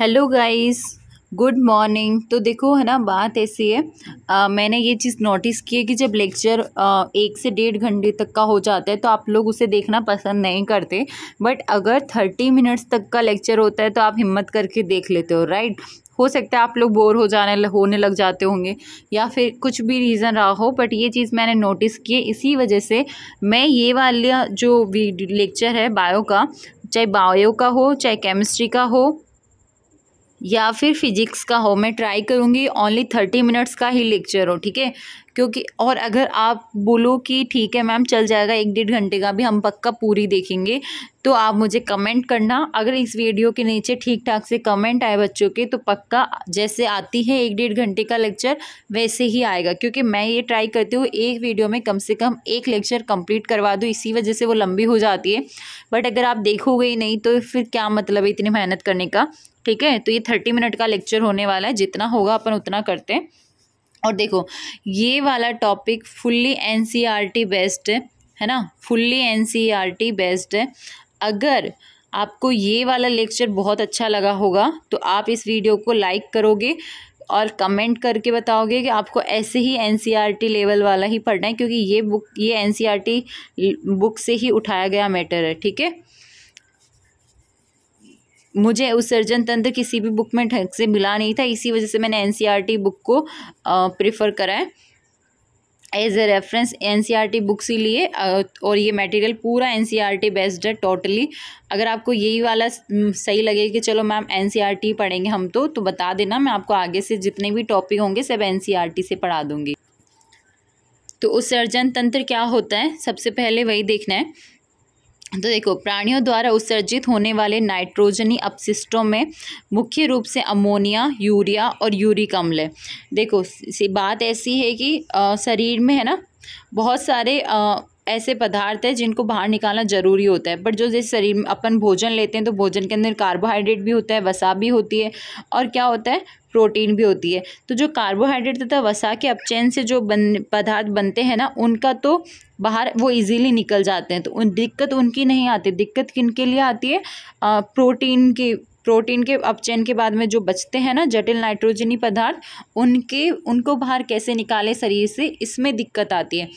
Hello guys good morning तो देखो है ना बात ऐसी है आ, मैंने ये चीज़ नोटिस की है कि जब लेक्चर एक से डेढ़ घंटे तक का हो जाता है तो आप लोग उसे देखना पसंद नहीं करते बट अगर थर्टी मिनट्स तक का लेक्चर होता है तो आप हिम्मत करके देख लेते हो राइट हो सकता है आप लोग बोर हो जाने होने लग जाते होंगे या फिर कुछ भी रीज़न रहा हो बट ये चीज़ मैंने नोटिस की है इसी वजह से मैं ये वाला जो लेक्चर है बायो का चाहे बायो का हो चाहे केमिस्ट्री का हो या फिर फिजिक्स का हो मैं ट्राई करूँगी ओनली थर्टी मिनट्स का ही लेक्चर हो ठीक है क्योंकि और अगर आप बोलो कि ठीक है मैम चल जाएगा एक डेढ़ घंटे का भी हम पक्का पूरी देखेंगे तो आप मुझे कमेंट करना अगर इस वीडियो के नीचे ठीक ठाक से कमेंट आए बच्चों के तो पक्का जैसे आती है एक डेढ़ घंटे का लेक्चर वैसे ही आएगा क्योंकि मैं ये ट्राई करती हूँ एक वीडियो में कम से कम एक लेक्चर कंप्लीट करवा दूँ इसी वजह से वो लंबी हो जाती है बट अगर आप देखोगे ही नहीं तो फिर क्या मतलब है इतनी मेहनत करने का ठीक है तो ये थर्टी मिनट का लेक्चर होने वाला है जितना होगा अपन उतना करते हैं और देखो ये वाला टॉपिक फुल्ली टी बेस्ड है है ना फुल्ली टी बेस्ड है अगर आपको ये वाला लेक्चर बहुत अच्छा लगा होगा तो आप इस वीडियो को लाइक करोगे और कमेंट करके बताओगे कि आपको ऐसे ही एन लेवल e वाला ही पढ़ना है क्योंकि ये बुक ये एन बुक e से ही उठाया गया मैटर है ठीक है मुझे सर्जन तंत्र किसी भी बुक में ढंग से मिला नहीं था इसी वजह से मैंने एन बुक e को प्रेफर करा है as a reference N C R T books ही लिए और ये मटेरियल पूरा N C R T based है टोटली अगर आपको यही वाला सही लगे कि चलो ma'am N C R T पढ़ेंगे हम तो तो बता देना मैं आपको आगे से जितने भी टॉपिक होंगे सब एन सी आर टी से पढ़ा दूँगी तो सर्जन तंत्र क्या होता है सबसे पहले वही देखना है तो देखो प्राणियों द्वारा उत्सर्जित होने वाले नाइट्रोजनी अपशिष्टों में मुख्य रूप से अमोनिया यूरिया और यूरिक अम्ल है देखो बात ऐसी है कि आ, शरीर में है ना बहुत सारे आ, ऐसे पदार्थ है जिनको बाहर निकालना ज़रूरी होता है बट जो जैसे शरीर में अपन भोजन लेते हैं तो भोजन के अंदर कार्बोहाइड्रेट भी होता है वसा भी होती है और क्या होता है प्रोटीन भी होती है तो जो कार्बोहाइड्रेट तथा वसा के अपचयन से जो बन पदार्थ बनते हैं ना उनका तो बाहर वो इजीली निकल जाते हैं तो उन दिक्कत उनकी नहीं आती दिक्कत किन के लिए आती है आ, प्रोटीन के प्रोटीन के अपचयन के बाद में जो बचते हैं ना जटिल नाइट्रोजनी पदार्थ उनके उनको बाहर कैसे निकाले शरीर से इसमें दिक्कत आती है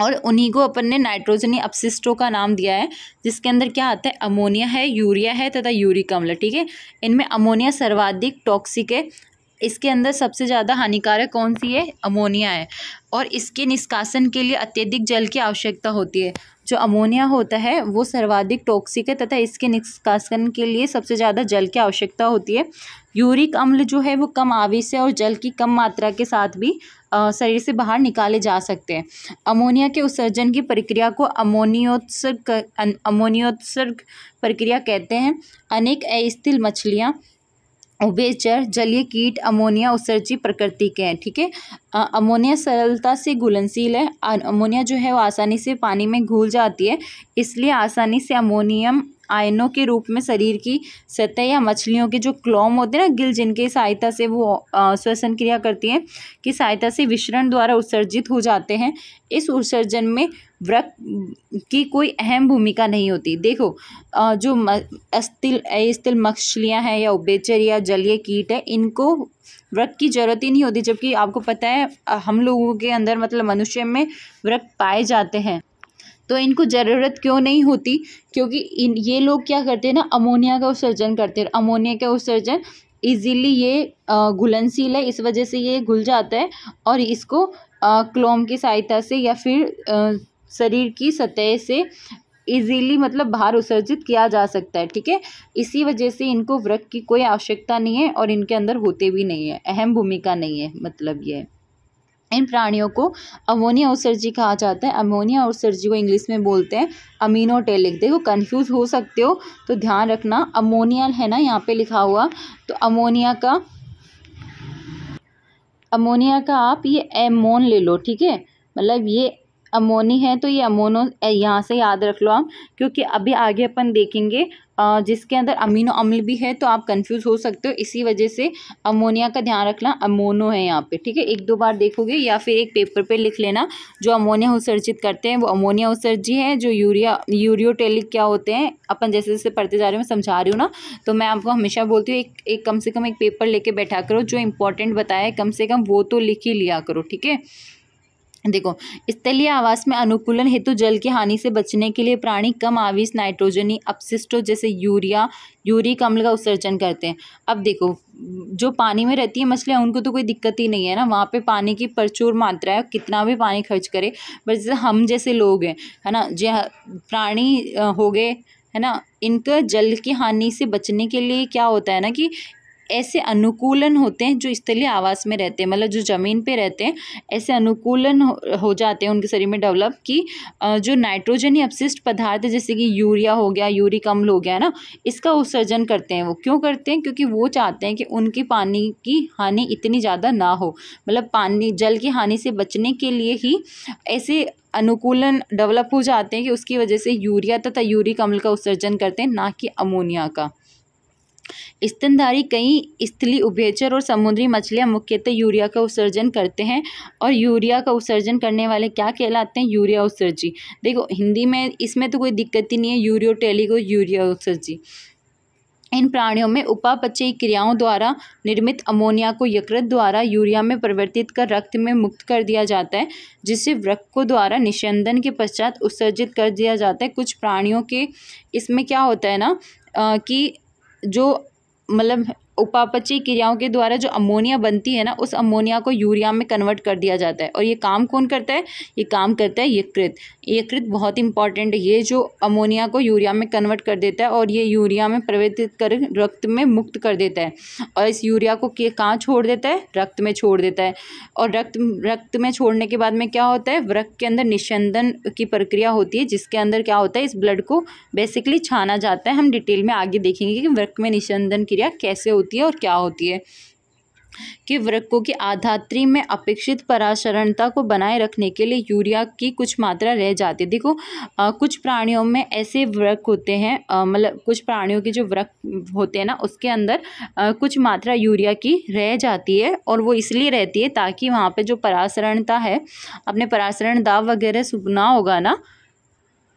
और उन्हीं को अपन ने नाइट्रोजनी अपशिष्टों का नाम दिया है जिसके अंदर क्या आता है अमोनिया है यूरिया है तथा यूरिक अम्ल ठीक है इनमें अमोनिया सर्वाधिक टॉक्सिक है इसके अंदर सबसे ज़्यादा हानिकारक कौन सी है अमोनिया है और इसके निष्कासन के लिए अत्यधिक जल की आवश्यकता होती है जो अमोनिया होता है वो सर्वाधिक टॉक्सिक है तथा इसके निष्कासन के लिए सबसे ज़्यादा जल की आवश्यकता होती है यूरिक अम्ल जो है वो कम आवेश और जल की कम मात्रा के साथ भी शरीर से बाहर निकाले जा सकते हैं अमोनिया के उत्सर्जन की प्रक्रिया को अमोनियोत्सर्ग अमोनियोत्सर्ग प्रक्रिया कहते हैं अनेक अस्थिल मछलियाँ उभयचर जलीय कीट अमोनिया उत्सर्जी प्रकृति के हैं ठीक है अमोनिया सरलता से घुलनशील है अमोनिया जो है वो आसानी से पानी में घुल जाती है इसलिए आसानी से अमोनियम आयनों के रूप में शरीर की सतह या मछलियों के जो क्लॉम होते हैं ना गिल जिनके सहायता से वो श्वसन क्रिया करती हैं की सहायता से विश्रण द्वारा उत्सर्जित हो जाते हैं इस उत्सर्जन में व्रक की कोई अहम भूमिका नहीं होती देखो जो अस्तिल अस्तिल मछलियाँ हैं या उबेचर या जलीय कीट है इनको व्रक की ज़रूरत ही नहीं होती जबकि आपको पता है हम लोगों के अंदर मतलब मनुष्य में व्रक पाए जाते हैं तो इनको ज़रूरत क्यों नहीं होती क्योंकि इन ये लोग क्या करते हैं ना अमोनिया का उत्सर्जन करते हैं अमोनिया का उत्सर्जन इजीली ये घुलनशील है इस वजह से ये घुल जाता है और इसको क्लोम की सहायता से या फिर शरीर की सतह से इजीली मतलब बाहर उत्सर्जित किया जा सकता है ठीक है इसी वजह से इनको वृक की कोई आवश्यकता नहीं है और इनके अंदर होते भी नहीं है अहम भूमिका नहीं है मतलब ये इन प्राणियों को अमोनिया उत्सर्जी कहा जाता है अमोनिया उत्सर्जी को इंग्लिश में बोलते हैं अमीनोटे लिख देखो कन्फ्यूज हो सकते हो तो ध्यान रखना अमोनिया है ना यहाँ पे लिखा हुआ तो अमोनिया का अमोनिया का आप ये एमोन ले लो ठीक है मतलब ये अमोनी है तो ये अमोनो यहाँ से याद रख लो आप क्योंकि अभी आगे अपन देखेंगे जिसके अंदर अमीनो अम्ल भी है तो आप कंफ्यूज हो सकते हो इसी वजह से अमोनिया का ध्यान रखना अमोनो है यहाँ पे ठीक है एक दो बार देखोगे या फिर एक पेपर पे लिख लेना जो अमोनिया उत्सर्जित करते हैं वो अमोनिया उत्सर्जी है जो यूरिया यूरियोटेलिक क्या होते हैं अपन जैसे जैसे पढ़ते जा रहे हो मैं समझा रही हूँ ना तो मैं आपको हमेशा बोलती हूँ एक एक कम से कम एक पेपर लेके बैठा करो जो इंपॉर्टेंट बताया है कम से कम वो तो लिख ही लिया करो ठीक है देखो स्थलीय आवास में अनुकूलन हेतु जल की हानि से बचने के लिए प्राणी कम आवीस नाइट्रोजनी अपशिष्टों जैसे यूरिया यूरिक अम्ल का उत्सर्जन करते हैं अब देखो जो पानी में रहती है मछलियाँ उनको तो कोई दिक्कत ही नहीं है ना वहाँ पे पानी की प्रचुर मात्रा है कितना भी पानी खर्च करे बट जैसे हम जैसे लोग हैं है ना जो प्राणी हो गए है ना इनका जल की हानि से बचने के लिए क्या होता है ना कि ऐसे अनुकूलन होते हैं जो स्थलीय आवास में रहते हैं मतलब जो ज़मीन पे रहते हैं ऐसे अनुकूलन हो, जाते हैं उनके शरीर में डेवलप कि जो नाइट्रोजन या अपशिष्ट पदार्थ जैसे कि यूरिया हो गया यूरिक अम्ल हो गया ना इसका उत्सर्जन करते हैं वो क्यों करते हैं क्योंकि वो चाहते हैं कि उनकी पानी की हानि इतनी ज़्यादा ना हो मतलब पानी जल की हानि से बचने के लिए ही ऐसे अनुकूलन डेवलप हो जाते हैं कि उसकी वजह से यूरिया तथा यूरिक अम्ल का उत्सर्जन करते हैं ना कि अमोनिया का स्तनधारी कई स्थली उभयचर और समुद्री मछलियाँ मुख्यतः यूरिया का उत्सर्जन करते हैं और यूरिया का उत्सर्जन करने वाले क्या कहलाते हैं यूरिया उत्सर्जी देखो हिंदी में इसमें तो कोई दिक्कत ही नहीं है टेलीगो यूरिया उत्सर्जी इन प्राणियों में उपापचय क्रियाओं द्वारा निर्मित अमोनिया को यकृत द्वारा यूरिया में परिवर्तित कर रक्त में मुक्त कर दिया जाता है जिसे वृक्क को द्वारा निषेंदन के पश्चात उत्सर्जित कर दिया जाता है कुछ प्राणियों के इसमें क्या होता है ना कि जो मतलब उपापचयी क्रियाओं के द्वारा जो अमोनिया बनती है ना उस अमोनिया को यूरिया में कन्वर्ट कर दिया जाता है और ये काम कौन करता है ये काम करता है यकृत यकृत बहुत इंपॉर्टेंट है ये जो अमोनिया को यूरिया में कन्वर्ट कर देता है और ये यूरिया में प्रवेतित कर रक्त में मुक्त कर देता है और इस यूरिया को कहाँ छोड़ देता है रक्त में छोड़ देता है और रक्त रक्त में छोड़ने के बाद में क्या होता है रक्त के अंदर निशंदन की प्रक्रिया होती है जिसके अंदर क्या होता है इस ब्लड को बेसिकली छाना जाता है हम डिटेल में आगे देखेंगे कि रक्त में निशंदन क्रिया कैसे होती है और क्या होती है कि वृक्कों की आधात्री में अपेक्षित पराशरणता को बनाए रखने के लिए यूरिया की कुछ मात्रा रह जाती है देखो आ, कुछ प्राणियों में ऐसे वृक होते हैं मतलब कुछ प्राणियों के जो वृक होते हैं ना उसके अंदर आ, कुछ मात्रा यूरिया की रह जाती है और वो इसलिए रहती है ताकि वहाँ पे जो पराशरणता है अपने पराशरण दाव वगैरह सुगना होगा ना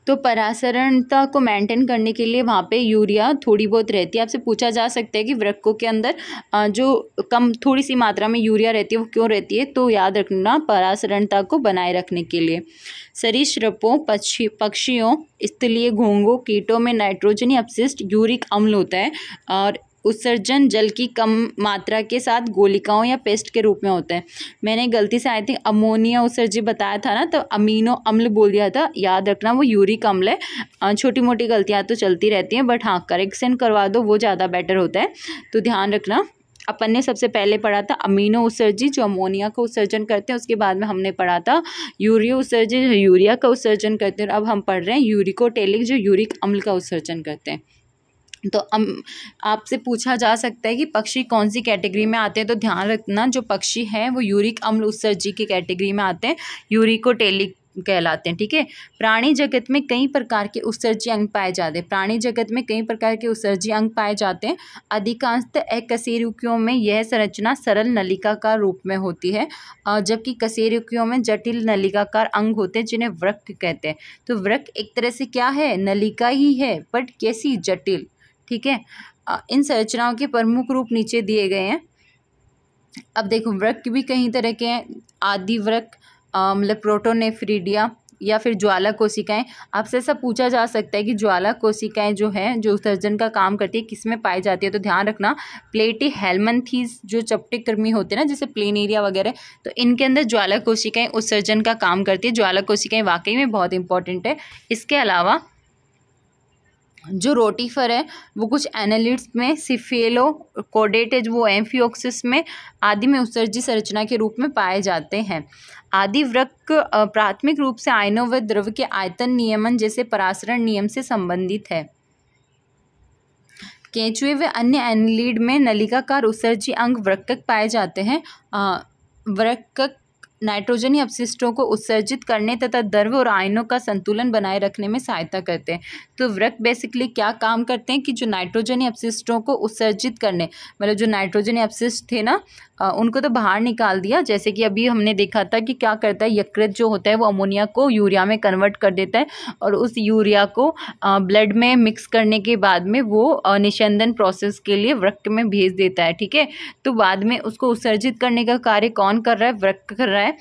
तो परासरणता को मेंटेन करने के लिए वहाँ पे यूरिया थोड़ी बहुत रहती है आपसे पूछा जा सकता है कि वृक्कों के अंदर जो कम थोड़ी सी मात्रा में यूरिया रहती है वो क्यों रहती है तो याद रखना परासरणता को बनाए रखने के लिए सरीसृपों पक्षी पक्षियों स्थलीय घोंगों कीटों में नाइट्रोजन या अपशिष्ट यूरिक अम्ल होता है और उत्सर्जन जल की कम मात्रा के साथ गोलिकाओं या पेस्ट के रूप में होते हैं मैंने गलती से आई थिंक अमोनिया उत्सर्जी बताया था ना तो अमीनो अम्ल बोल दिया था याद रखना वो यूरिक अम्ल है छोटी मोटी गलतियाँ तो चलती रहती हैं बट हाँ करेक्शन करवा दो वो ज़्यादा बेटर होता है तो ध्यान रखना अपन ने सबसे पहले पढ़ा था अमीनो उत्सर्जी जो अमोनिया का उत्सर्जन करते हैं उसके बाद में हमने पढ़ा था यूरियो उत्सर्जी जो यूरिया का उत्सर्जन करते हैं और अब हम पढ़ रहे हैं यूरिकोटेलिक जो यूरिक अम्ल का उत्सर्जन करते हैं तो अब आपसे पूछा जा सकता है कि पक्षी कौन सी कैटेगरी में आते हैं तो ध्यान रखना जो पक्षी हैं वो यूरिक अम्ल उत्सर्जी की कैटेगरी में आते हैं यूरिकोटेलिक कहलाते हैं ठीक है प्राणी जगत में कई प्रकार के उत्सर्जी अंग पाए जाते हैं प्राणी जगत में कई प्रकार के उत्सर्जी अंग पाए जाते हैं अधिकांशतः कसेरुकियों में यह संरचना सरल नलिका का रूप में होती है जबकि कसेरुकियों में जटिल नलिकाकार अंग होते हैं जिन्हें वृक्क कहते हैं तो वृक्क एक तरह से क्या है नलिका ही है बट कैसी जटिल ठीक है इन संरचनाओं के प्रमुख रूप नीचे दिए गए हैं अब देखो व्रक भी कई तरह के हैं आदि व्रक मतलब प्रोटोनेफ्रीडिया या फिर ज्वाला कोशिकाएं आपसे ऐसा पूछा जा सकता है कि ज्वाला कोशिकाएं जो है जो उत्सर्जन का काम करती है किस में पाई जाती है तो ध्यान रखना प्लेटी हेलमनथीज जो चपटे कृमि होते हैं ना जैसे प्लेन एरिया वगैरह तो इनके अंदर ज्वाला कोशिकाएं उत्सर्जन का काम करती है ज्वाला कोशिकाएं वाकई में बहुत इंपॉर्टेंट है इसके अलावा जो रोटीफर है वो कुछ एनालिट्स में सिफेलो कोडेटेज वो एम्फियोक्सिस में आदि में उत्सर्जी संरचना के रूप में पाए जाते हैं आदि वृक्क प्राथमिक रूप से आयनों व द्रव के आयतन नियमन जैसे परासरण नियम से संबंधित है केंचुए व अन्य एनलीड में नलिकाकार उत्सर्जी अंग वृक्क पाए जाते हैं वृक्क नाइट्रोजनी अपशिष्टों को उत्सर्जित करने तथा दर्व और आयनों का संतुलन बनाए रखने में सहायता करते हैं तो वृक्ष बेसिकली क्या काम करते हैं कि जो नाइट्रोजनी अपशिष्टों को उत्सर्जित करने मतलब जो नाइट्रोजनी अपशिष्ट थे ना उनको तो बाहर निकाल दिया जैसे कि अभी हमने देखा था कि क्या करता है यकृत जो होता है वो अमोनिया को यूरिया में कन्वर्ट कर देता है और उस यूरिया को ब्लड में मिक्स करने के बाद में वो निशंदन प्रोसेस के लिए वृक्ष में भेज देता है ठीक है तो बाद में उसको उत्सर्जित करने का कार्य कौन कर रहा है वृक्ष कर रहा है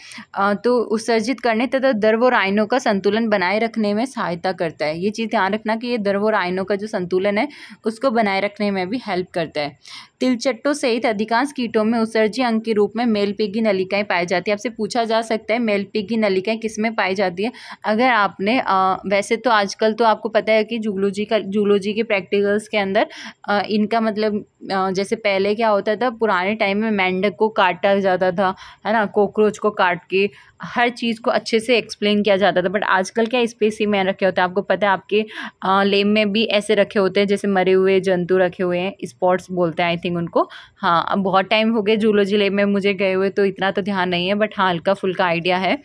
तो उत्सर्जित करने तथा दर्व और आयनों का संतुलन बनाए रखने में सहायता करता है ये चीज़ ध्यान रखना कि ये दर्व और आयनों का जो संतुलन है उसको बनाए रखने में भी हेल्प करता है तिलचट्टों सहित अधिकांश कीटों में उत्सर्जी अंग के रूप में मेलपिगी नलिकाएं पाई जाती है आपसे पूछा जा सकता है मेलपिगी नलिकाएं किस में पाई जाती है अगर आपने आ, वैसे तो आजकल तो आपको पता है कि जूलोजी का जूलोजी के प्रैक्टिकल्स के अंदर आ, इनका मतलब आ, जैसे पहले क्या होता था पुराने टाइम में मेंढक को काटा जाता था है ना कॉकरोच को काट के हर चीज़ को अच्छे से एक्सप्लेन किया जाता था बट आजकल क्या स्पेस ही मैन रखे होते हैं आपको पता है आपके लेम में भी ऐसे रखे होते हैं जैसे मरे हुए जंतु रखे हुए हैं स्पॉट्स बोलते हैं आई थिंक उनको हाँ बहुत टाइम हो गया जूलोजी लेम में मुझे गए हुए तो इतना तो ध्यान नहीं है बट हाँ हल्का फुल्का आइडिया है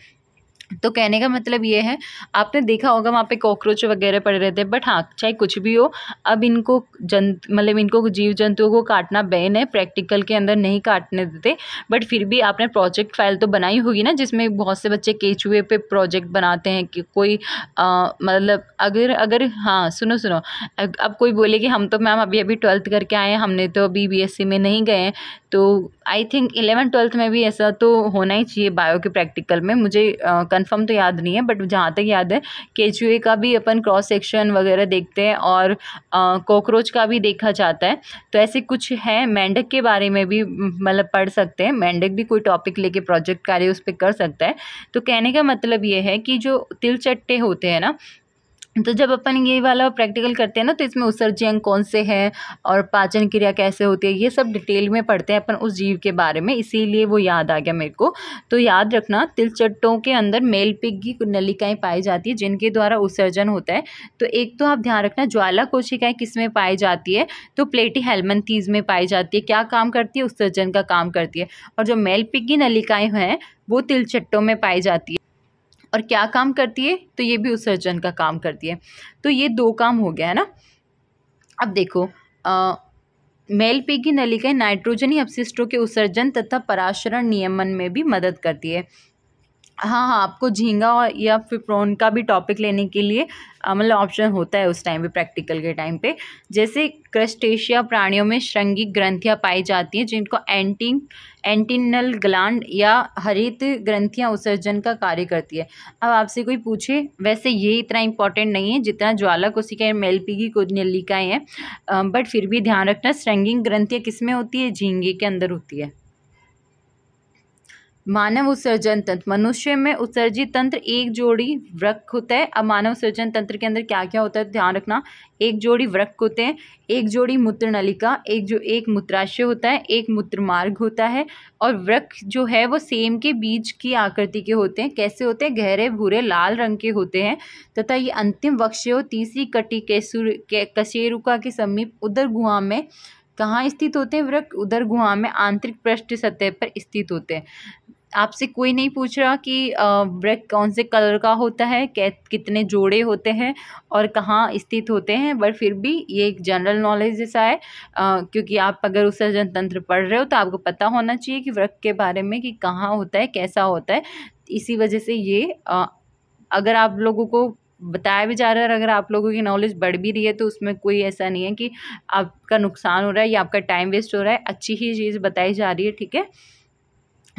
तो कहने का मतलब ये है आपने देखा होगा वहाँ पे कॉकरोच वगैरह पड़े रहते हैं बट हाँ चाहे कुछ भी हो अब इनको जन मतलब इनको जीव जंतुओं को काटना बैन है प्रैक्टिकल के अंदर नहीं काटने देते बट फिर भी आपने प्रोजेक्ट फाइल तो बनाई होगी ना जिसमें बहुत से बच्चे केचुए पे प्रोजेक्ट बनाते हैं कि कोई आ, मतलब अगर अगर हाँ सुनो सुनो अब कोई बोले कि हम तो मैम अभी अभी ट्वेल्थ करके आए हैं हमने तो अभी बी में नहीं गए हैं तो आई थिंक इलेवन ट्वेल्थ में भी ऐसा तो होना ही चाहिए बायो के प्रैक्टिकल में मुझे आ, कंफर्म तो याद नहीं है बट जहाँ तक याद है केचुए का भी अपन क्रॉस सेक्शन वगैरह देखते हैं और कॉकरोच का भी देखा जाता है तो ऐसे कुछ है मेंढक के बारे में भी मतलब पढ़ सकते हैं मेंढक भी कोई टॉपिक लेके प्रोजेक्ट कार्य उस पर कर सकता है तो कहने का मतलब ये है कि जो तिलचट्टे होते हैं ना तो जब अपन ये वाला प्रैक्टिकल करते हैं ना तो इसमें उत्सर्जी अंग कौन से हैं और पाचन क्रिया कैसे होती है ये सब डिटेल में पढ़ते हैं अपन उस जीव के बारे में इसीलिए वो याद आ गया मेरे को तो याद रखना तिलचट्टों के अंदर मेल पिग की नलिकाएँ पाई जाती है जिनके द्वारा उत्सर्जन होता है तो एक तो आप ध्यान रखना ज्वाला कोशिकाएँ किस में पाई जाती है तो प्लेटी हेलमनथीज में पाई जाती है क्या काम करती है उत्सर्जन का काम करती है और जो मेल पिग की नलिकाएँ हैं वो तिलचट्टों में पाई जाती है और क्या काम करती है तो ये भी उत्सर्जन का काम करती है तो ये दो काम हो गया है ना अब देखो मेल पे की नलिकाएं नाइट्रोजन ही अपशिष्टों के उत्सर्जन तथा पराशरण नियमन में भी मदद करती है हाँ हाँ आपको झींगा और या फिर प्रोन का भी टॉपिक लेने के लिए मतलब ऑप्शन होता है उस टाइम पे प्रैक्टिकल के टाइम पे जैसे क्रस्टेशिया प्राणियों में श्रृंगी ग्रंथियाँ पाई जाती हैं जिनको एंटी एंटीनल ग्लैंड या हरित ग्रंथियाँ उत्सर्जन का कार्य करती है अब आपसे कोई पूछे वैसे ये इतना इंपॉर्टेंट नहीं है जितना ज्वाला का मेलपीगी को नलिकाएँ हैं बट फिर भी ध्यान रखना श्रृंगिक ग्रंथियाँ किस में होती है झींगे के अंदर होती है मानव उत्सर्जन तंत्र मनुष्य में उत्सर्जित तंत्र एक जोड़ी वृक्क होता है अब मानव उत्सर्जन तंत्र के अंदर क्या क्या होता है ध्यान रखना एक जोड़ी वृक्क होते हैं एक जोड़ी मूत्र नलिका एक जो एक मूत्राशय होता है एक मूत्र मार्ग होता है और वृक्क जो है वो सेम के बीज की आकृति के होते हैं कैसे होते हैं गहरे भूरे लाल रंग के होते हैं तथा ये अंतिम वक्ष तीसरी कटी कैसुर के कशेरुका के समीप उदर गुहा में कहाँ स्थित होते हैं वृक्ष उधर गुहा में आंतरिक पृष्ठ सतह पर स्थित होते हैं आपसे कोई नहीं पूछ रहा कि वृक्ष कौन से कलर का होता है कितने जोड़े होते हैं और कहाँ स्थित होते हैं बट फिर भी ये एक जनरल नॉलेज जैसा है आ, क्योंकि आप अगर उस तंत्र पढ़ रहे हो तो आपको पता होना चाहिए कि वृक्ष के बारे में कि कहाँ होता है कैसा होता है इसी वजह से ये आ, अगर आप लोगों को बताया भी जा रहा है अगर आप लोगों की नॉलेज बढ़ भी रही है तो उसमें कोई ऐसा नहीं है कि आपका नुकसान हो रहा है या आपका टाइम वेस्ट हो रहा है अच्छी ही चीज़ बताई जा रही है ठीक है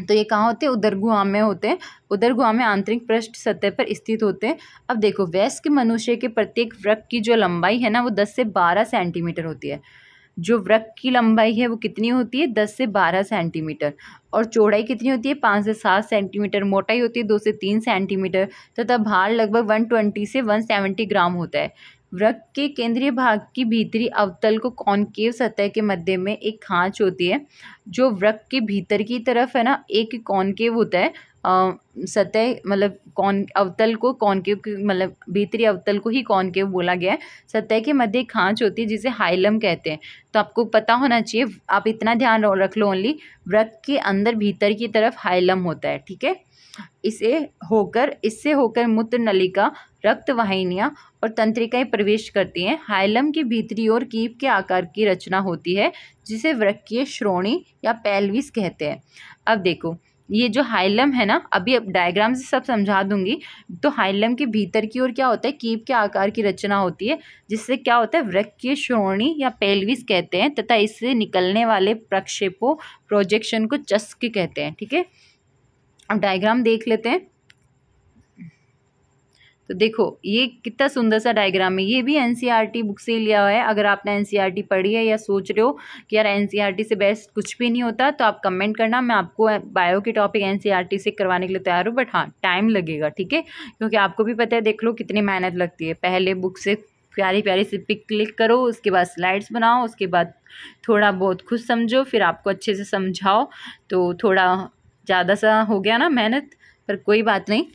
तो ये कहाँ होते हैं उदर गुआ में होते हैं उदर गुआ में आंतरिक पृष्ठ सतह पर स्थित होते हैं अब देखो वयस्क मनुष्य के प्रत्येक वृक्ष की जो लंबाई है ना वो दस से बारह सेंटीमीटर होती है जो वृक की लंबाई है वो कितनी होती है दस से बारह सेंटीमीटर और चौड़ाई कितनी होती है पाँच से सात सेंटीमीटर मोटाई होती है दो से तीन सेंटीमीटर तथा भार लगभग वन ट्वेंटी से वन सेवेंटी ग्राम होता है वृक्क के केंद्रीय भाग की भीतरी अवतल को कॉनकेव सतह के मध्य में एक खांच होती है जो वृक के भीतर की तरफ है ना एक कॉनकेव होता है सतह मतलब कौन अवतल को कौन के मतलब भीतरी अवतल को ही कौन के बोला गया है सतह के मध्य खांच खाँच होती है जिसे हाइलम कहते हैं तो आपको पता होना चाहिए आप इतना ध्यान रख लो ओनली व्रत के अंदर भीतर की तरफ हाइलम होता है ठीक है इसे होकर इससे होकर मूत्र नलिका रक्त वाहिनियाँ और तंत्रिकाएं प्रवेश करती हैं हाइलम की भीतरी ओर कीप के आकार की रचना होती है जिसे वृक्कीय श्रोणी या पैलविस कहते हैं अब देखो ये जो हाइलम है ना अभी अब डायग्राम से सब समझा दूंगी तो हाइलम के भीतर की ओर क्या होता है कीप के आकार की रचना होती है जिससे क्या होता है वृक्य श्रोणी या पेलविस कहते हैं तथा इससे निकलने वाले प्रक्षेपों प्रोजेक्शन को चस्क कहते हैं ठीक है अब डायग्राम देख लेते हैं तो देखो ये कितना सुंदर सा डायग्राम है ये भी एनसीईआरटी बुक e से लिया हुआ है अगर आपने एनसीईआरटी e पढ़ी है या सोच रहे हो कि यार एनसीईआरटी e से बेस्ट कुछ भी नहीं होता तो आप कमेंट करना मैं आपको बायो के टॉपिक एनसीईआरटी से करवाने के लिए तैयार हूँ बट हाँ टाइम लगेगा ठीक है क्योंकि आपको भी पता है देख लो कितनी मेहनत लगती है पहले बुक से प्यारी प्यारी से पिक क्लिक करो उसके बाद स्लाइड्स बनाओ उसके बाद थोड़ा बहुत खुद समझो फिर आपको अच्छे से समझाओ तो थोड़ा ज़्यादा सा हो गया ना मेहनत पर कोई बात नहीं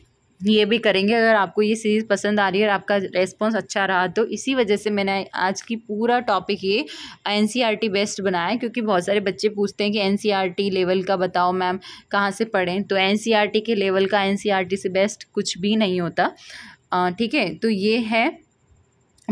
ये भी करेंगे अगर आपको ये सीरीज़ पसंद आ रही है और आपका रेस्पॉन्स अच्छा रहा तो इसी वजह से मैंने आज की पूरा टॉपिक ये N C R T best बनाया है क्योंकि बहुत सारे बच्चे पूछते हैं कि N C R T level का बताओ मैम कहाँ से पढ़ें तो एन सी आर टी के लेवल का एन सी आर टी से बेस्ट कुछ भी नहीं होता ठीक है तो ये है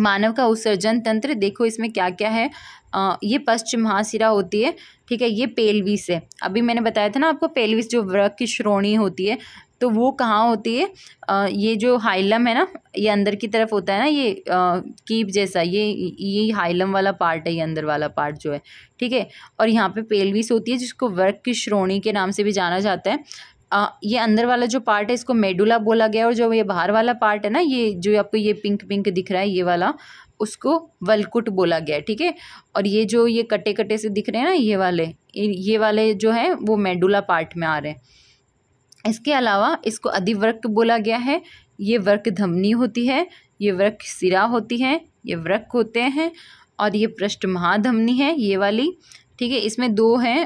मानव का उत्सर्जन तंत्र देखो इसमें क्या क्या है आ, ये पश्चिम महासिरा होती है ठीक है ये पेलविस है अभी मैंने बताया था ना आपको पेलविस जो वृक्ष की श्रोणी होती है तो वो कहाँ होती है आ, ये जो हाइलम है ना ये अंदर की तरफ होता है ना ये आ, कीप जैसा ये ये हाइलम वाला पार्ट है ये अंदर वाला पार्ट जो है ठीक है और यहाँ पे पेलविस होती है जिसको वर्क की श्रोणी के नाम से भी जाना जाता है आ, ये अंदर वाला जो पार्ट है इसको मेडुला बोला गया और जो ये बाहर वाला पार्ट है ना ये जो आपको ये पिंक पिंक दिख रहा है ये वाला उसको वलकुट बोला गया है ठीक है और ये जो ये कटे कटे से दिख रहे हैं ना ये वाले ये वाले जो हैं वो मेडुला पार्ट में आ रहे हैं इसके अलावा इसको अधिवर्क बोला गया है ये वृक धमनी होती है ये वृक सिरा होती है ये वृक होते हैं और ये पृष्ठ महाधमनी है ये वाली ठीक है इसमें दो हैं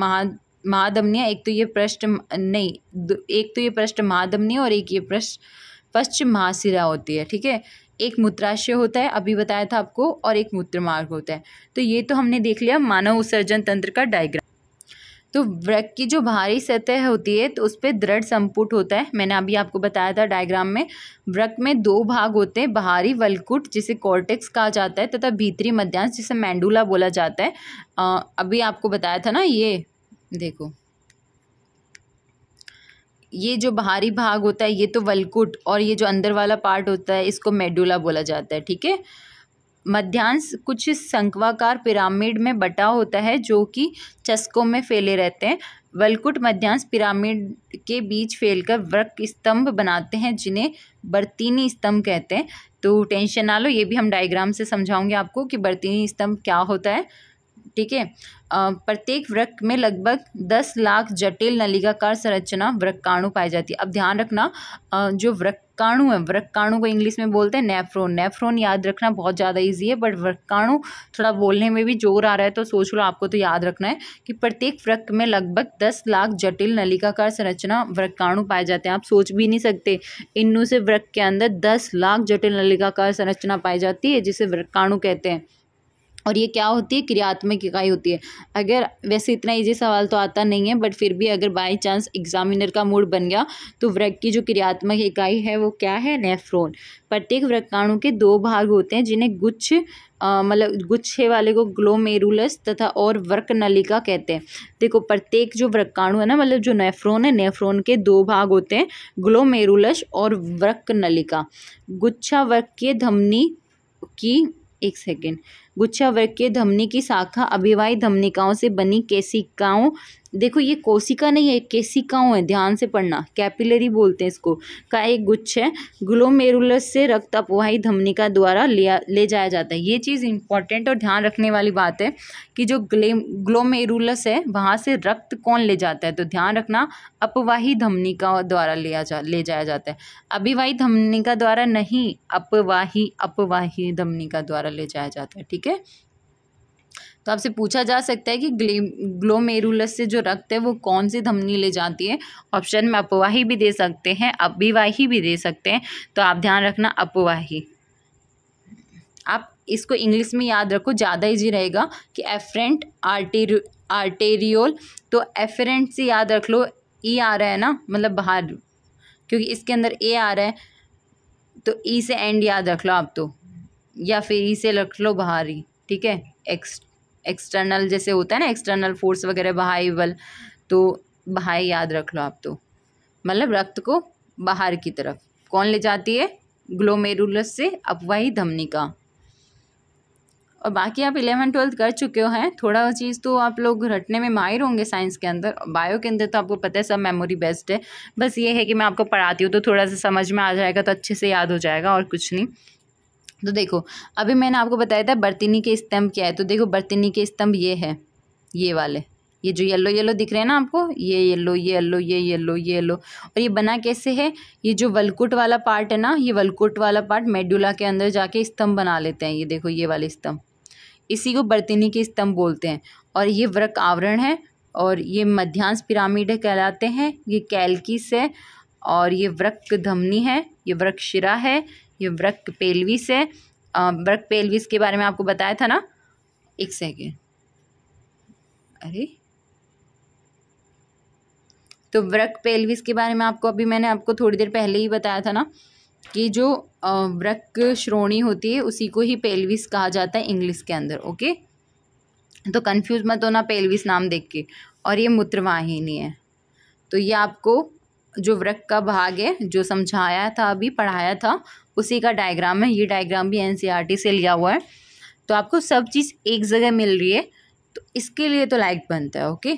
महा महाधमनियाँ एक तो ये पृष्ठ नहीं एक तो ये पृष्ठ महाधमनी और एक ये पृष्ठ पश्चिम महासिरा होती है ठीक है एक मूत्राशय होता है अभी बताया था आपको और एक मूत्र मार्ग होता है तो ये तो हमने देख लिया मानव उत्सर्जन तंत्र का डायग्राम तो वृक की जो बाहरी सतह होती है तो उस पर दृढ़ संपुट होता है मैंने अभी आपको बताया था डायग्राम में वृक में दो भाग होते हैं बाहरी वलकुट जिसे कॉर्टेक्स कहा जाता है तथा भीतरी मध्यांश जिसे मैंडूला बोला जाता है आ, अभी आपको बताया था ना ये देखो ये जो बाहरी भाग होता है ये तो वलकुट और ये जो अंदर वाला पार्ट होता है इसको मेडुला बोला जाता है ठीक है मध्यांश कुछ संकवाकार पिरामिड में बटा होता है जो कि चस्कों में फैले रहते हैं वलकुट मध्यांश पिरामिड के बीच फैलकर वृक स्तंभ बनाते हैं जिन्हें बर्तीनी स्तंभ कहते हैं तो टेंशन ना लो ये भी हम डायग्राम से समझाऊंगे आपको कि बर्तीनी स्तंभ क्या होता है ठीक है प्रत्येक वृक्ष में लगभग दस लाख जटिल नलिकाकार संरचना वृक्काणु पाई जाती है अब ध्यान रखना जो वृक्काणु है वृक्काणु को इंग्लिश में बोलते हैं नेफ्रोन नेफ्रोन याद रखना बहुत ज़्यादा इजी है बट वृक्काणु थोड़ा बोलने में भी जोर आ रहा है तो सोच लो आपको तो याद रखना है कि प्रत्येक वृक्ष में लगभग दस लाख जटिल नलिकाकार संरचना वृक्काणु पाए जाते हैं आप सोच भी नहीं सकते इनू से वृक्ष के अंदर दस लाख जटिल नलिकाकार संरचना पाई जाती है जिसे वृक्काणु कहते हैं और ये क्या होती है क्रियात्मक इकाई होती है अगर वैसे इतना इजी सवाल तो आता नहीं है बट फिर भी अगर बाय चांस एग्जामिनर का मूड बन गया तो व्रग की जो क्रियात्मक इकाई है वो क्या है नेफ्रोन प्रत्येक व्रगकाणु के दो भाग होते हैं जिन्हें गुच्छ मतलब गुच्छे वाले को ग्लोमेरुलस तथा और वर्क नलिका कहते हैं देखो प्रत्येक जो व्रकाणु है ना मतलब जो नेफ्रोन है नेफ्रोन के दो भाग होते हैं ग्लोमेरुलस और वर्क नलिका गुच्छा वर्क के धमनी की एक सेकेंड गुच्छा वर्ग के धमनी की शाखा अभिवाही धमनिकाओं से बनी केसिकाओं देखो ये कोशिका नहीं है केसिकाओं है ध्यान से पढ़ना कैपिलरी बोलते हैं इसको का एक गुच्छ है ग्लोमेरुलस से रक्त अपवाही धमनिका द्वारा लिया ले जाया जाता है ये चीज़ इंपॉर्टेंट और ध्यान रखने वाली बात है कि जो ग्ले ग्लोमेरुलस है वहाँ से रक्त कौन ले जाता है तो ध्यान रखना अपवाही धमनिका द्वारा लिया जा ले जाया जाता है अभिवाही धमनिका द्वारा नहीं अपवाही अपवाही धमनिका द्वारा ले जाया जाता है ठीक है है तो आपसे पूछा जा सकता है कि ग्ले ग्लोमेरुलस से जो रक्त है वो कौन सी धमनी ले जाती है ऑप्शन में अपवाही भी दे सकते हैं अभिवाही भी दे सकते हैं तो आप ध्यान रखना अपवाही आप इसको इंग्लिश में याद रखो ज़्यादा इजी रहेगा कि एफरेंट आर्टेर आर्टेरियोल तो एफरेंट से याद रख लो ई e आ रहा है ना मतलब बाहर क्योंकि इसके अंदर ए आ रहा है तो ई e से एंड याद रख लो आप तो या फिर इसे रख लो बाहर ही ठीक है एक्स एक्सटर्नल जैसे होता है ना एक्सटर्नल फोर्स वगैरह तो बाहरी तो बाहर याद रख लो आप तो मतलब रक्त को बाहर की तरफ कौन ले जाती है ग्लोमेरुलस से अपवाही धमनी का और बाकी आप इलेवन ट्वेल्थ कर चुके हो हैं थोड़ा चीज़ तो आप लोग रटने में माहिर होंगे साइंस के अंदर बायो के अंदर तो आपको पता है सब मेमोरी बेस्ट है बस ये है कि मैं आपको पढ़ाती हूँ तो थोड़ा सा समझ में आ जाएगा तो अच्छे से याद हो जाएगा और कुछ नहीं तो देखो अभी मैंने आपको बताया था बर्तनी के स्तंभ क्या है तो देखो बर्तनी के स्तंभ ये है ये वाले ये जो येलो येलो दिख रहे हैं ना आपको ये येलो ये येलो ये येलो ये येलो और ये बना कैसे है ये जो वलकुट वाला पार्ट है ना ये वलकुट वाला पार्ट मेडुला के अंदर जाके स्तंभ बना लेते हैं ये देखो ये वाले स्तंभ इसी को बर्तनी के स्तंभ बोलते हैं और ये वृक आवरण है और ये मध्यांश पिरामिड है कहलाते हैं ये कैलकिस है और ये वृक धमनी है ये व्रक शिरा है ये ब्रक पेलविस है ब्रक पेलविस के बारे में आपको बताया था ना एक सेकेंड अरे तो ब्रक पेलविस के बारे में आपको अभी मैंने आपको थोड़ी देर पहले ही बताया था ना कि जो वृक श्रोणी होती है उसी को ही पेलविस कहा जाता है इंग्लिश के अंदर ओके तो कंफ्यूज मत होना पेलविस नाम देख के और ये मूत्रवाहिनी है तो ये आपको जो व्रक का भाग है जो समझाया था अभी पढ़ाया था उसी का डायग्राम है ये डायग्राम भी एन e से लिया हुआ है तो आपको सब चीज़ एक जगह मिल रही है तो इसके लिए तो लाइक बनता है ओके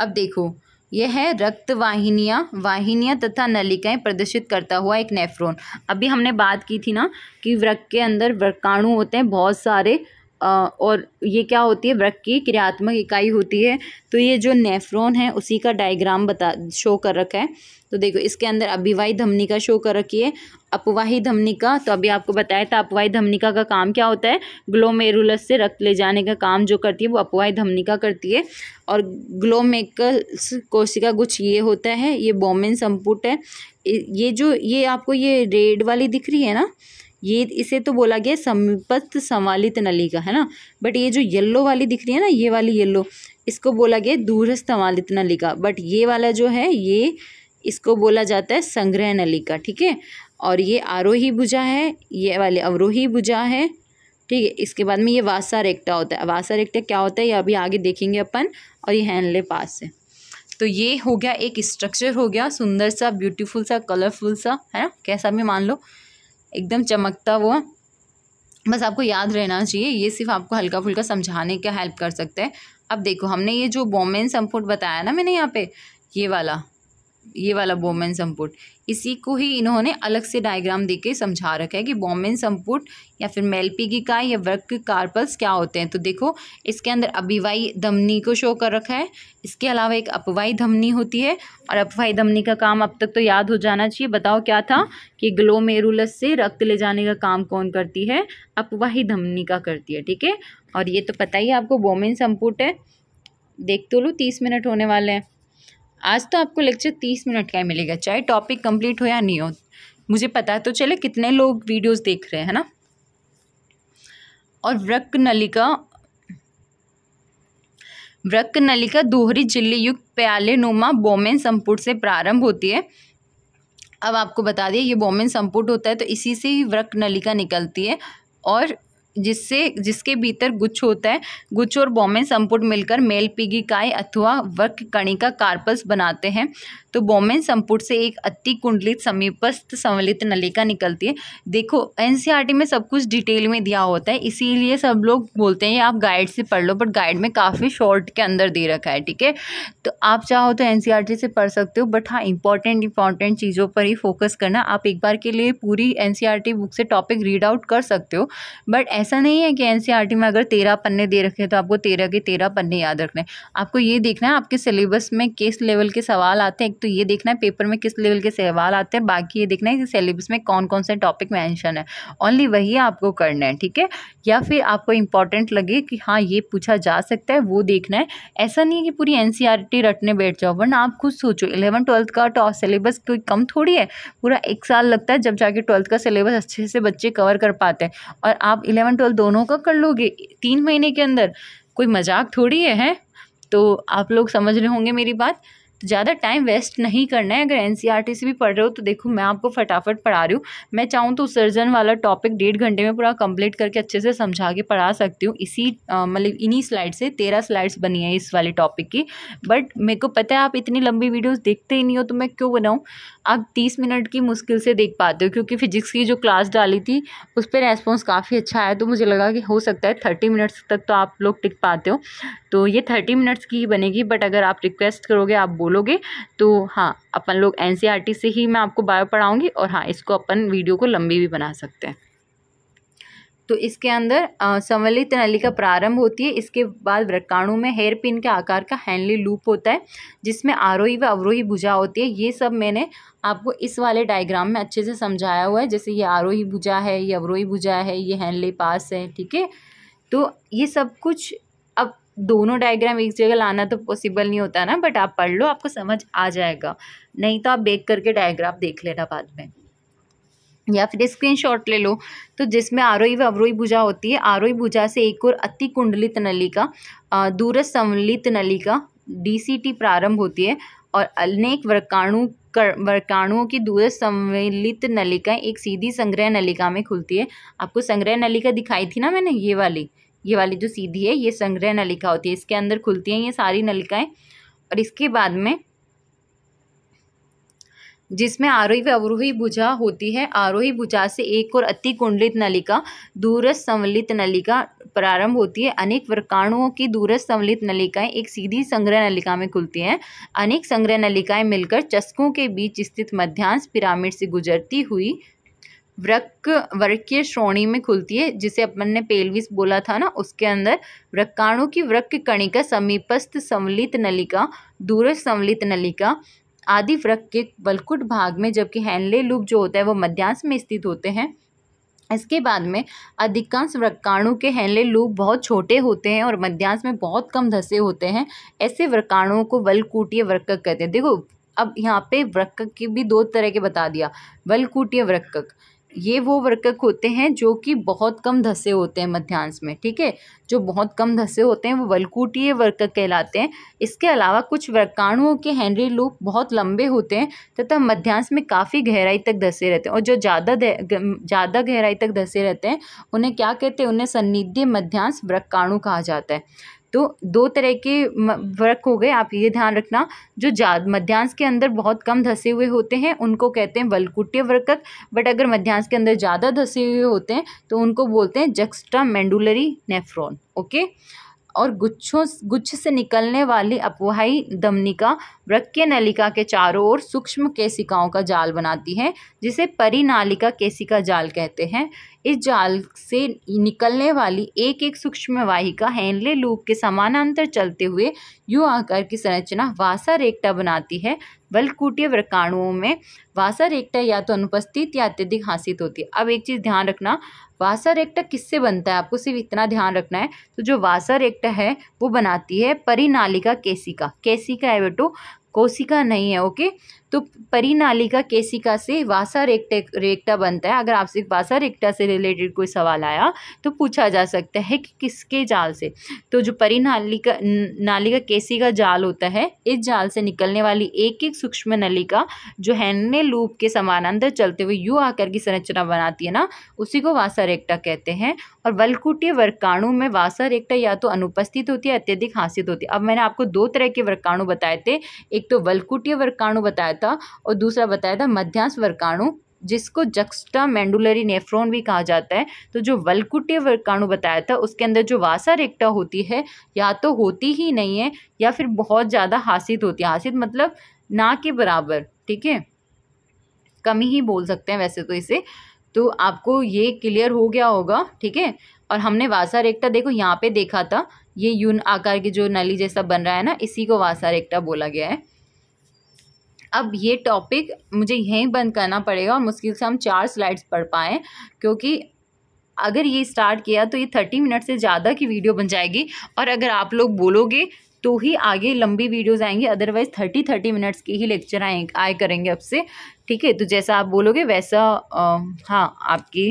अब देखो यह है रक्त वाहिनियाँ वाहिनियाँ तथा नलिकाएं प्रदर्शित करता हुआ एक नेफ्रोन अभी हमने बात की थी ना कि वृक्क के अंदर वृक्काणु होते हैं बहुत सारे और ये क्या होती है वृक्क की क्रियात्मक इकाई होती है तो ये जो नेफ्रॉन है उसी का डायग्राम बता शो कर रखा है तो देखो इसके अंदर अभिवाही धमनिका शो कर रखी है अपवाही धमनिका तो अभी आपको बताया था अपवाही धमनिका का काम क्या होता है ग्लोमेरुलस से रक्त ले जाने का काम जो करती है वो अपवाही धमनिका करती है और ग्लोमेकस कोशिका कुछ ये होता है ये बोमेन संपुट है ये जो ये आपको ये रेड वाली दिख रही है ना ये इसे तो बोला गया संपत्त संवालित का है ना बट ये जो येल्लो वाली दिख रही है ना ये वाली येल्लो इसको बोला गया दूरस्थ संवालित का बट ये वाला जो है ये इसको बोला जाता है संग्रह नली का ठीक है और ये आरोही भुजा है ये वाले अवरोही भुजा है ठीक है इसके बाद में ये वासा रेक्टा होता है वासा रेक्टा क्या होता है ये अभी आगे देखेंगे अपन और ये हैंडले पास है तो ये हो गया एक स्ट्रक्चर हो गया सुंदर सा ब्यूटीफुल सा कलरफुल सा है ना कैसा भी मान लो एकदम चमकता वो बस आपको याद रहना चाहिए ये सिर्फ आपको हल्का फुल्का समझाने का हेल्प कर सकते हैं अब देखो हमने ये जो बॉमेन सम बताया ना मैंने यहाँ पे ये वाला ये वाला बोमेन संपुट इसी को ही इन्होंने अलग से डायग्राम देके समझा रखा है कि बोमेन संपुट या फिर की का या वर्क कार्पल्स क्या होते हैं तो देखो इसके अंदर अभिवाई धमनी को शो कर रखा है इसके अलावा एक अपवाई धमनी होती है और अपवाई धमनी का काम अब तक तो याद हो जाना चाहिए बताओ क्या था कि ग्लोमेरुलस से रक्त ले जाने का काम कौन करती है अपवाही धमनी का करती है ठीक है और ये तो पता ही आपको बोमेन संपुट है देख तो लो तीस मिनट होने वाले हैं आज तो आपको लेक्चर तीस मिनट का ही मिलेगा चाहे टॉपिक कंप्लीट हो या नहीं हो मुझे पता है तो चले कितने लोग वीडियोस देख रहे हैं ना और व्रक नलिका व्रक नलिका दोहरी झिल्ली युक्त प्याले नुमा बोमेन संपुट से प्रारंभ होती है अब आपको बता दिए ये बोमेन संपुट होता है तो इसी से ही व्रक नलिका निकलती है और जिससे जिसके भीतर गुच्छ होता है गुच्छ और बोमेन संपुट मिलकर मेल पिगी काय अथवा वर्क कणिका कार्पस बनाते हैं तो बोमेन संपुट से एक अति कुंडलित समीपस्थ संवलित नलिका निकलती है देखो एनसीईआरटी में सब कुछ डिटेल में दिया होता है इसीलिए सब लोग बोलते हैं आप गाइड से पढ़ लो बट गाइड में काफ़ी शॉर्ट के अंदर दे रखा है ठीक है तो आप चाहो तो एन से पढ़ सकते हो बट हाँ इंपॉर्टेंट इंपॉर्टेंट चीज़ों पर ही फोकस करना आप एक बार के लिए पूरी एन बुक से टॉपिक रीड आउट कर सकते हो बट ऐसा नहीं है कि एन e में अगर तेरह पन्ने दे रखे तो आपको तेरह के तेरह पन्ने याद रखने आपको ये देखना है आपके सिलेबस में किस लेवल के सवाल आते हैं एक तो ये देखना है पेपर में किस लेवल के सवाल आते हैं बाकी ये देखना है कि सिलेबस में कौन कौन से टॉपिक मैंशन है ओनली वही आपको करना है ठीक है या फिर आपको इंपॉर्टेंट लगे कि हाँ ये पूछा जा सकता है वो देखना है ऐसा नहीं है कि पूरी एन e रटने बैठ जाओ वरना आप खुद सोचो इलेवन ट्वेल्थ का टॉप सिलेबस कोई कम थोड़ी है पूरा एक साल लगता है जब जाके ट्वेल्थ का सिलेबस अच्छे से बच्चे कवर कर पाते हैं और आप इलेवन कंट्रोल दोनों का कर लोगे तीन महीने के अंदर कोई मजाक थोड़ी है, है? तो आप लोग समझ रहे होंगे मेरी बात तो ज़्यादा टाइम वेस्ट नहीं करना है अगर एन e से भी पढ़ रहे हो तो देखो मैं आपको फटाफट पढ़ा रही हूँ मैं चाहूँ तो सर्जन वाला टॉपिक डेढ़ घंटे में पूरा कंप्लीट करके अच्छे से समझा के पढ़ा सकती हूँ इसी मतलब इन्हीं स्लाइड से तेरह स्लाइड्स बनी है इस वाले टॉपिक की बट मेरे को पता है आप इतनी लंबी वीडियोस देखते ही नहीं हो तो मैं क्यों बनाऊँ आप तीस मिनट की मुश्किल से देख पाते हो क्योंकि फिजिक्स की जो क्लास डाली थी उस पर रेस्पॉन्स काफ़ी अच्छा आया तो मुझे लगा कि हो सकता है थर्टी मिनट्स तक तो आप लोग टिक पाते हो तो ये थर्टी मिनट्स की ही बनेगी बट अगर आप रिक्वेस्ट करोगे आप बोलोगे तो हाँ अपन लोग एन e से ही मैं आपको बायो पढ़ाऊँगी और हाँ इसको अपन वीडियो को लंबी भी बना सकते हैं तो इसके अंदर संवलित नली का प्रारंभ होती है इसके बाद वृकाणु में हेयर पिन के आकार का हैंडली लूप होता है जिसमें आरोही व अवरोही भुजा होती है ये सब मैंने आपको इस वाले डायग्राम में अच्छे से समझाया हुआ है जैसे ये आरोही भुजा है ये अवरोही भुजा है ये हैंडली पास है ठीक है तो ये सब कुछ दोनों डायग्राम एक जगह लाना तो पॉसिबल नहीं होता ना बट आप पढ़ लो आपको समझ आ जाएगा नहीं तो आप देख करके डायग्राम देख लेना बाद में या फिर स्क्रीनशॉट ले लो तो जिसमें आरोही व अवरोही भुजा होती है आरोही भुजा से एक और अति कुंडलित नलिका दूरस्थ सम्मिलित नलिका डीसीटी प्रारंभ होती है और अनेक वर्काणु कर वर्काणुओं की दूरस्थ सम्मिलित नलिका एक सीधी संग्रह नलिका में खुलती है आपको संग्रह नलिका दिखाई थी ना मैंने ये वाली ये वाली जो सीधी है ये संग्रह नलिका होती है इसके अंदर खुलती हैं ये सारी नलिकाएं और इसके बाद में जिसमें आरोही व अवरोही भुजा होती है आरोही भुजा से एक और अति कुंडलित नलिका दूरस्थ संवलित नलिका प्रारंभ होती है अनेक प्रकाणुओं की दूरस्थ संवलित नलिकाएं एक सीधी संग्रह नलिका में खुलती हैं अनेक संग्रह नलिकाएं मिलकर चस्कों के बीच स्थित मध्यांश पिरामिड से गुजरती हुई वृक वर्कीय श्रोणी में खुलती है जिसे अपन ने पेलविस बोला था ना उसके अंदर वृक्काणु की वृक्क कणिका समीपस्थ समलित नलिका दूर समलित नलिका आदि व्रक के बलकुट भाग में जबकि हैनले लूप जो होता है वो मध्यांश में स्थित होते हैं इसके बाद में अधिकांश वृक्काणु के हैंले लूप बहुत छोटे होते हैं और मध्यांश में बहुत कम धसे होते हैं ऐसे वृक्काणुओं को वलकूटीय वृक्क कहते हैं देखो अब यहाँ पे वृक्क की भी दो तरह के बता दिया वलकूटीय वृक्क ये वो वर्कक होते हैं जो कि बहुत कम धसे होते हैं मध्यांश में ठीक है जो बहुत कम धसे होते हैं वो वलकूटीय वर्कक कहलाते हैं इसके अलावा कुछ वर्काणुओं के हैंनरी लूप बहुत लंबे होते हैं तथा मध्यांश में काफ़ी गहराई तक धसे रहते हैं और जो ज़्यादा ज़्यादा गहराई तक धसे रहते हैं उन्हें क्या कहते हैं उन्हें सन्निध्य मध्यांश वर्काणु कहा जाता है तो दो तरह के वर्क हो गए आप ये ध्यान रखना जो जा मध्यांश के अंदर बहुत कम धसे हुए होते हैं उनको कहते हैं वलकुट्य वर्कक बट अगर मध्यांश के अंदर ज़्यादा धसे हुए होते हैं तो उनको बोलते हैं जक्स्ट्रा मेंडुलरी नेफ्रॉन ओके और गुच्छों गुच्छ से निकलने वाली अपवाही दमनिका वृक्य नलिका के चारों ओर सूक्ष्म केसिकाओं का जाल बनाती है जिसे परिनालिका केसिका जाल कहते हैं इस जाल से निकलने वाली एक एक सूक्ष्म वाहिका हैंडले लूप के समानांतर चलते हुए यू आकार की संरचना वासा रेक्टा बनाती है बलकूटीय वृकाणुओं में वासा रेक्टा या तो अनुपस्थित या अत्यधिक हासित होती है अब एक चीज़ ध्यान रखना वासा रेक्टा किससे बनता है आपको सिर्फ इतना ध्यान रखना है तो जो वासा रेक्टा है वो बनाती है परिनालिका केसिका केसिका है बेटो कोशिका नहीं है ओके तो परिनालिका केसिका से वासा रेक्टे रेक्टा बनता है अगर आपसे वासा रेक्टा से रिलेटेड कोई सवाल आया तो पूछा जा सकता है कि किसके जाल से तो जो परिनालिका नालिका का जाल होता है इस जाल से निकलने वाली एक एक सूक्ष्म नलिका जो हैंने लूप के समानांतर चलते हुए यू आकर की संरचना बनाती है ना उसी को वासा रेक्टा कहते हैं और वलकुटीय वर्काणु में वासा रेक्टा या तो अनुपस्थित होती है अत्यधिक हासित होती है अब मैंने आपको दो तरह के वर्काणु बताए थे एक तो वलकुटीय वर्काणु बताया था और दूसरा बताया था मध्यांश वर्काणु जिसको जक्स्टा मैंडुलरी नेफ्रॉन भी कहा जाता है तो जो वलकुटीय वर्काणु बताया था उसके अंदर जो वासा रेक्टा होती है या तो होती ही नहीं है या फिर बहुत ज़्यादा हासित होती है हासित मतलब ना के बराबर ठीक है कमी ही बोल सकते हैं वैसे तो इसे तो आपको ये क्लियर हो गया होगा ठीक है और हमने वासा रेक्टा देखो यहाँ पे देखा था ये यून आकार की जो नली जैसा बन रहा है ना इसी को वासा रेक्टा बोला गया है अब ये टॉपिक मुझे यहीं बंद करना पड़ेगा और मुश्किल से हम चार स्लाइड्स पढ़ पाएँ क्योंकि अगर ये स्टार्ट किया तो ये थर्टी मिनट से ज़्यादा की वीडियो बन जाएगी और अगर आप लोग बोलोगे तो ही आगे लंबी वीडियोज़ आएंगी अदरवाइज थर्टी थर्टी मिनट्स की ही लेक्चर आए आए करेंगे अब से ठीक है तो जैसा आप बोलोगे वैसा हाँ आपकी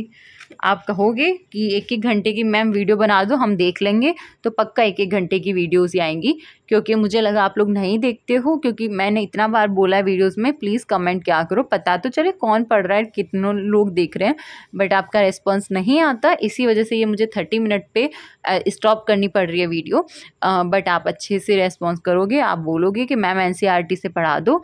आप कहोगे कि एक एक घंटे की मैम वीडियो बना दो हम देख लेंगे तो पक्का एक एक घंटे की वीडियोज़ ही आएंगी क्योंकि मुझे लगा आप लोग नहीं देखते हो क्योंकि मैंने इतना बार बोला है वीडियोज़ में प्लीज़ कमेंट क्या करो पता तो चले कौन पढ़ रहा है कितनों लोग देख रहे हैं बट आपका रिस्पॉन्स नहीं आता इसी वजह से ये मुझे थर्टी मिनट पर स्टॉप करनी पड़ रही है वीडियो बट आप अच्छे से रेस्पॉन्स करोगे आप बोलोगे कि मैम एन e से पढ़ा दो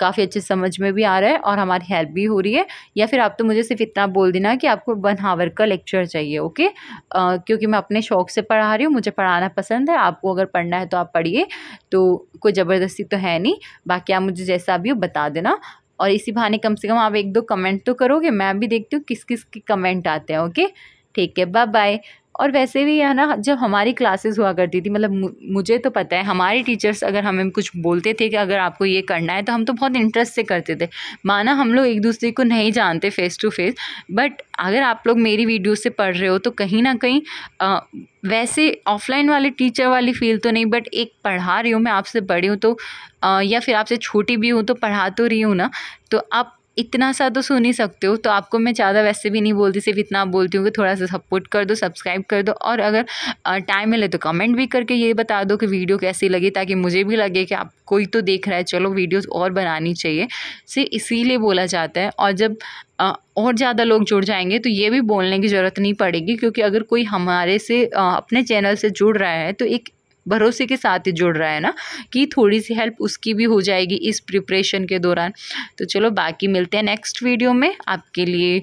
काफ़ी अच्छे समझ में भी आ रहा है और हमारी हेल्प भी हो रही है या फिर आप तो मुझे सिर्फ इतना बोल देना कि आपको वन हावर का लेक्चर चाहिए ओके आ, क्योंकि मैं अपने शौक से पढ़ा रही हूँ मुझे पढ़ाना पसंद है आपको अगर पढ़ना है तो आप पढ़िए तो कोई ज़बरदस्ती तो है नहीं बाकी आप मुझे जैसा भी हो बता देना और इसी बहाने कम से कम आप एक दो कमेंट तो करोगे मैं भी देखती हूँ किस किस के कमेंट आते हैं ओके ठीक है बाय बाय और वैसे भी है ना जब हमारी क्लासेस हुआ करती थी मतलब मुझे तो पता है हमारे टीचर्स अगर हमें कुछ बोलते थे कि अगर आपको ये करना है तो हम तो बहुत इंटरेस्ट से करते थे माना हम लोग एक दूसरे को नहीं जानते फ़ेस टू फेस बट अगर आप लोग मेरी वीडियो से पढ़ रहे हो तो कहीं ना कहीं आ, वैसे ऑफलाइन वाले टीचर वाली फील तो नहीं बट एक पढ़ा रही हूँ मैं आपसे बड़ी हूँ तो आ, या फिर आपसे छोटी भी हूँ तो पढ़ा तो रही हूँ ना तो आप इतना सा तो सुन ही सकते हो तो आपको मैं ज़्यादा वैसे भी नहीं बोलती सिर्फ इतना आप बोलती हूँ कि थोड़ा सा सपोर्ट कर दो सब्सक्राइब कर दो और अगर टाइम मिले तो कमेंट भी करके ये बता दो कि वीडियो कैसी लगी ताकि मुझे भी लगे कि आप कोई तो देख रहा है चलो वीडियोस और बनानी चाहिए सिर्फ इसीलिए बोला जाता है और जब आ, और ज़्यादा लोग जुड़ जाएंगे तो ये भी बोलने की ज़रूरत नहीं पड़ेगी क्योंकि अगर कोई हमारे से आ, अपने चैनल से जुड़ रहा है तो एक भरोसे के साथ ही जुड़ रहा है ना कि थोड़ी सी हेल्प उसकी भी हो जाएगी इस प्रिपरेशन के दौरान तो चलो बाकी मिलते हैं नेक्स्ट वीडियो में आपके लिए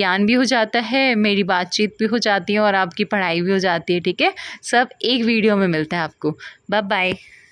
ज्ञान भी हो जाता है मेरी बातचीत भी हो जाती है और आपकी पढ़ाई भी हो जाती है ठीक है सब एक वीडियो में मिलता है आपको बाय बाय